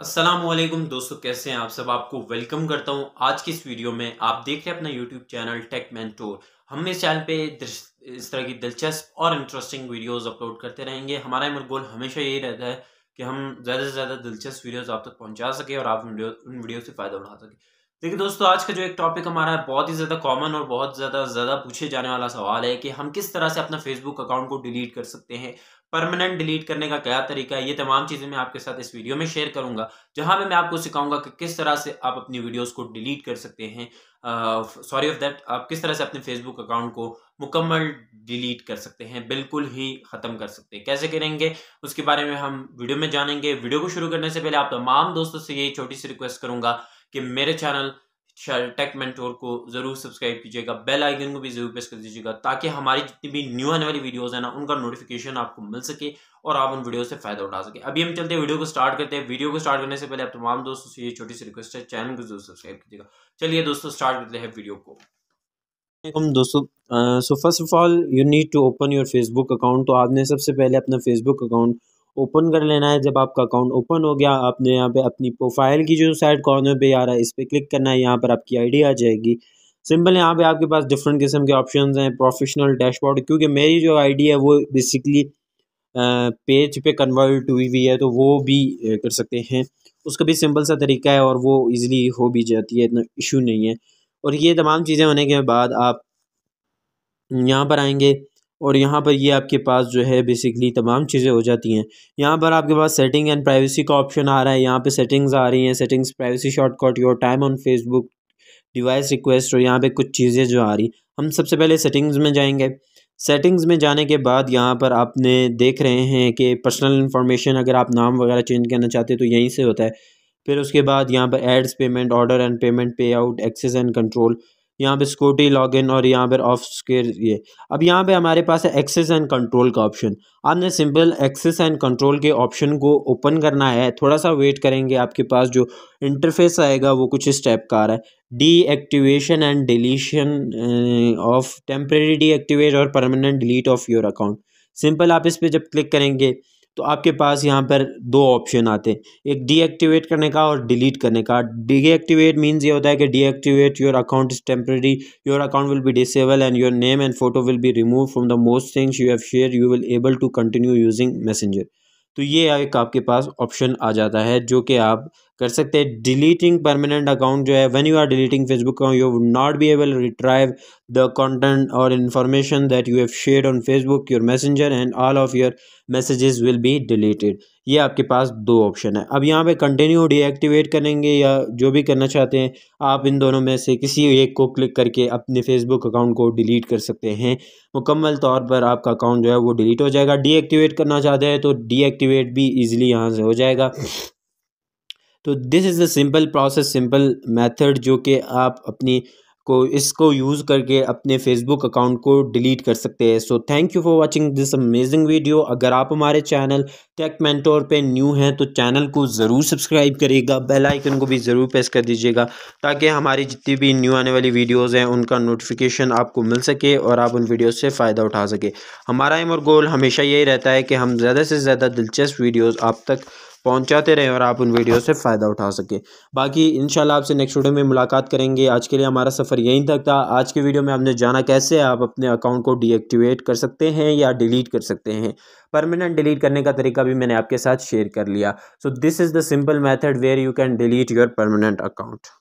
असलम दोस्तों कैसे हैं आप सब आपको वेलकम करता हूं आज की इस वीडियो में आप देख रहे हैं अपना YouTube channel tech man tour हम इस चैनल पे इस तरह की दिलचस्प और इंटरेस्टिंग वीडियोस अपलोड करते रहेंगे हमारा मेरा गोल हमेशा यही रहता है कि हम ज़्यादा से ज़्यादा दिलचस्प वीडियोस आप तक पहुंचा सकें और आप वीडियो उन वीडियो से फ़ायदा उठा सकें देखिए दोस्तों आज का जो एक टॉपिक हमारा है बहुत ही ज़्यादा कॉमन और बहुत ज़्यादा ज़्यादा पूछे जाने वाला सवाल है कि हम किस तरह से अपना फेसबुक अकाउंट को डिलीट कर सकते हैं परमानेंट डिलीट करने का क्या तरीका है ये तमाम चीज़ें मैं आपके साथ इस वीडियो में शेयर करूंगा जहां में मैं आपको सिखाऊंगा कि किस तरह से आप अपनी वीडियोस को डिलीट कर सकते हैं सॉरी ऑफ दैट आप किस तरह से अपने फेसबुक अकाउंट को मुकम्मल डिलीट कर सकते हैं बिल्कुल ही ख़त्म कर सकते हैं कैसे करेंगे उसके बारे में हम वीडियो में जानेंगे वीडियो को शुरू करने से पहले आप तमाम दोस्तों से यही छोटी सी रिक्वेस्ट करूंगा कि मेरे चैनल टेक मेंटोर को ज़रूर सब्सक्राइब कीजिएगा बेल आइकन को भी ज़रूर प्रेस कर दीजिएगा ताकि हमारी जितनी भी न्यू आने वाली वीडियोस है ना उनका नोटिफिकेशन आपको मिल सके और आप उन वीडियो से फ़ायदा उठा सके अभी हम चलते हैं वीडियो को स्टार्ट करते हैं वीडियो को स्टार्ट करने से पहले आप तमाम दोस्तों से ये छोटी सी रिक्वेस्ट है चैनल को जरूर सब्सक्राइब कीजिएगा चलिए दोस्तों स्टार्ट करते हैं वीडियो को दोस्तों so first of all you need to open your Facebook account तो आपने सबसे पहले अपना फेसबुक अकाउंट ओपन कर लेना है जब आपका अकाउंट ओपन हो गया आपने यहाँ पे अपनी प्रोफाइल की जो साइड कॉर्नर पे आ रहा है इस पर क्लिक करना है यहाँ पर आपकी आईडी आ जाएगी सिंपल यहाँ पे आपके पास डिफरेंट किस्म के ऑप्शन हैं प्रोफेशनल डैशबोर्ड क्योंकि मेरी जो आईडी है वो बेसिकली पेज पे कन्वर्ट हुई हुई है तो वो भी कर सकते हैं उसका भी सिंपल सा तरीका है और वो ईज़िली हो भी जाती है इतना इशू नहीं है और ये तमाम चीज़ें होने के बाद आप यहाँ पर आएंगे और यहाँ पर ये आपके पास जो है बेसिकली तमाम चीज़ें हो जाती हैं यहाँ पर आपके पास सेटिंग एंड प्राइवेसी का ऑप्शन आ रहा है यहाँ पे सेटिंग्स आ रही हैं settings privacy shortcut your time on Facebook device request और यहाँ पे कुछ चीज़ें जो आ रही हम सबसे पहले सेटिंग्स में जाएंगे सेटिंग्स में जाने के बाद यहाँ पर आपने देख रहे हैं कि पर्सनल इन्फॉर्मेशन अगर आप नाम वगैरह चेंज करना चाहते हैं तो यहीं से होता है फिर उसके बाद यहाँ पर ads payment order and payment pay out access and control यहाँ पे लॉग लॉगिन और यहाँ पर ऑफ स्केर ये अब यहाँ पे हमारे पास है एक्सेस एंड कंट्रोल का ऑप्शन आपने सिंपल एक्सेस एंड कंट्रोल के ऑप्शन को ओपन करना है थोड़ा सा वेट करेंगे आपके पास जो इंटरफेस आएगा वो कुछ इस टाइप का आ रहा है deactivation and deletion of temporary deactivate और permanent delete of your account simple आप इस पर जब क्लिक करेंगे तो आपके पास यहाँ पर दो ऑप्शन आते हैं एक डीएक्टिवेट करने का और डिलीट करने का डीएक्टिवेट मीन्स ये होता है कि deactivate your account is temporary your account will be disable and your name and photo will be remove from the most things you have share you will able to continue using messenger तो ये एक आपके पास option आ जाता है जो कि आप कर सकते हैं डिलीटिंग परमानेंट अकाउंट जो है when you are deleting Facebook account you would not be able retrieve the content और information that you have share on Facebook your messenger and all of your messages will be deleted ये आपके पास दो option है अब यहाँ पे continue deactivate करेंगे या जो भी करना चाहते हैं आप इन दोनों में से किसी एक को क्लिक करके अपने फेसबुक अकाउंट को डिलीट कर सकते हैं मुकम्मल तौर पर आपका अकाउंट जो है वो डिलीट हो जाएगा डीएक्टिवेट करना चाहते हैं तो डीएक्टिवेट भी ईजिली यहाँ से हो जाएगा तो this is a simple process simple method जो कि आप अपनी को इसको यूज़ करके अपने फेसबुक अकाउंट को डिलीट कर सकते हैं so thank you for watching this amazing video अगर आप हमारे चैनल टेक मेंटोर पे न्यू हैं तो चैनल को ज़रूर सब्सक्राइब करिएगा बेल आइकन को भी ज़रूर प्रेस कर दीजिएगा ताकि हमारी जितनी भी न्यू आने वाली वीडियोज़ हैं उनका नोटिफिकेशन आपको मिल सके और आप उन वीडियो से फ़ायदा उठा सके हमारा एम और गोल हमेशा यही रहता है कि हम ज़्यादा से ज़्यादा दिलचस्प वीडियोज़ आप तक पहुंचाते रहें और आप उन वीडियो से फ़ायदा उठा सकें बाकी इन आपसे नेक्स्ट वीडियो में मुलाकात करेंगे आज के लिए हमारा सफ़र यहीं तक था आज के वीडियो में हमने जाना कैसे आप अपने अकाउंट को डीएक्टिवेट कर सकते हैं या डिलीट कर सकते हैं परमानेंट डिलीट करने का तरीका भी मैंने आपके साथ शेयर कर लिया so this is the simple method where you can delete your permanent account